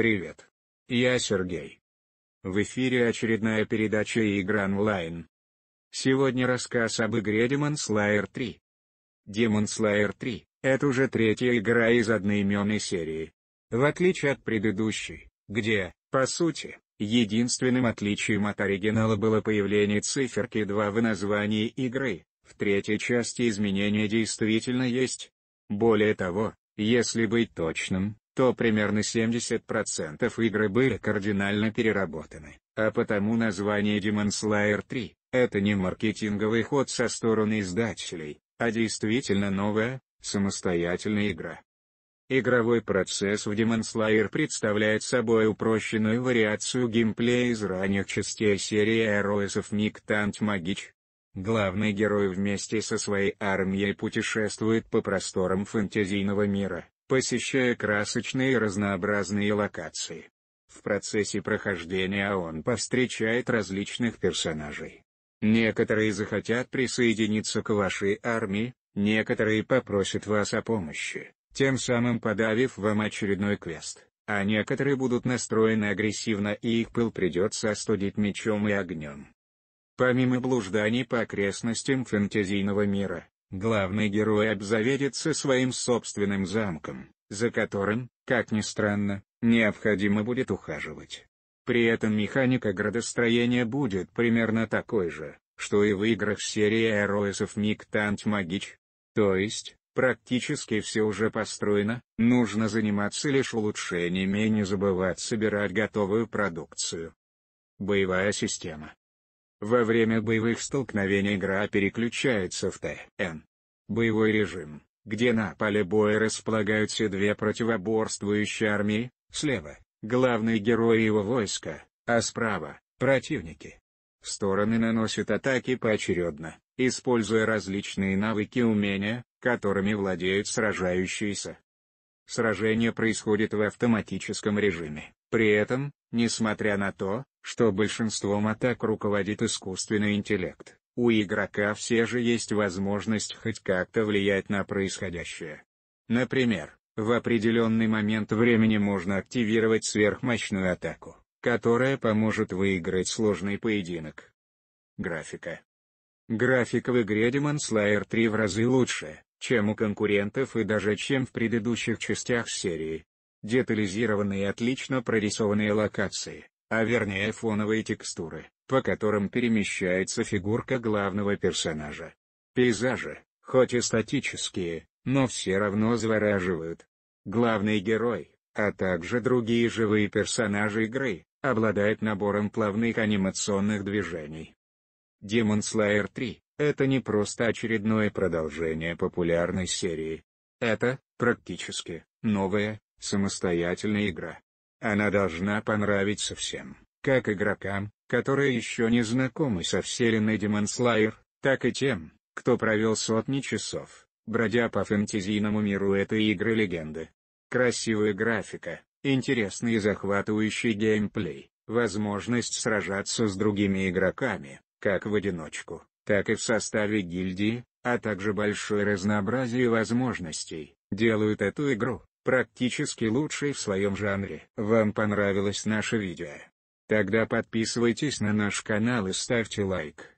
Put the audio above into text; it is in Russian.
Привет. Я Сергей. В эфире очередная передача «Игра онлайн». Сегодня рассказ об игре Demon Slayer 3. Demon Slayer 3 — это уже третья игра из одноименной серии. В отличие от предыдущей, где, по сути, единственным отличием от оригинала было появление циферки 2 в названии игры, в третьей части изменения действительно есть. Более того, если быть точным, то примерно 70% игры были кардинально переработаны, а потому название Demon Slayer 3 – это не маркетинговый ход со стороны издателей, а действительно новая, самостоятельная игра. Игровой процесс в Demon Slayer представляет собой упрощенную вариацию геймплея из ранних частей серии Heroes of Mictant Magic. Главный герой вместе со своей армией путешествует по просторам фэнтезийного мира, посещая красочные и разнообразные локации. В процессе прохождения он повстречает различных персонажей. Некоторые захотят присоединиться к вашей армии, некоторые попросят вас о помощи, тем самым подавив вам очередной квест, а некоторые будут настроены агрессивно и их пыл придется остудить мечом и огнем. Помимо блужданий по окрестностям фэнтезийного мира, главный герой обзаведется своим собственным замком, за которым, как ни странно, необходимо будет ухаживать. При этом механика градостроения будет примерно такой же, что и в играх серии Аэроисов Миктант Магич. То есть, практически все уже построено, нужно заниматься лишь улучшениями и не забывать собирать готовую продукцию. Боевая система во время боевых столкновений игра переключается в ТН. Боевой режим, где на поле боя располагаются две противоборствующие армии, слева – главный герой его войска, а справа – противники. Стороны наносят атаки поочередно, используя различные навыки и умения, которыми владеют сражающиеся. Сражение происходит в автоматическом режиме, при этом, несмотря на то, что большинством атак руководит искусственный интеллект. У игрока все же есть возможность хоть как-то влиять на происходящее. Например, в определенный момент времени можно активировать сверхмощную атаку, которая поможет выиграть сложный поединок. Графика. Графика в игре Demon Slayer 3 в разы лучше, чем у конкурентов и даже чем в предыдущих частях серии. Детализированные и отлично прорисованные локации, а вернее фоновые текстуры, по которым перемещается фигурка главного персонажа. Пейзажи, хоть и статические, но все равно завораживают. Главный герой, а также другие живые персонажи игры, обладает набором плавных анимационных движений. Demon Slayer 3 — это не просто очередное продолжение популярной серии. Это, практически, новая, самостоятельная игра, она должна понравиться всем, как игрокам, которые еще не знакомы со вселенной Demon Slayer, так и тем, кто провел сотни часов, бродя по фэнтезийному миру этой игры легенды. Красивая графика, интересный и захватывающий геймплей, возможность сражаться с другими игроками, как в одиночку, так и в составе гильдии, а также большое разнообразие возможностей, делают эту игру, практически лучший в своем жанре. Вам понравилось наше видео? Тогда подписывайтесь на наш канал и ставьте лайк.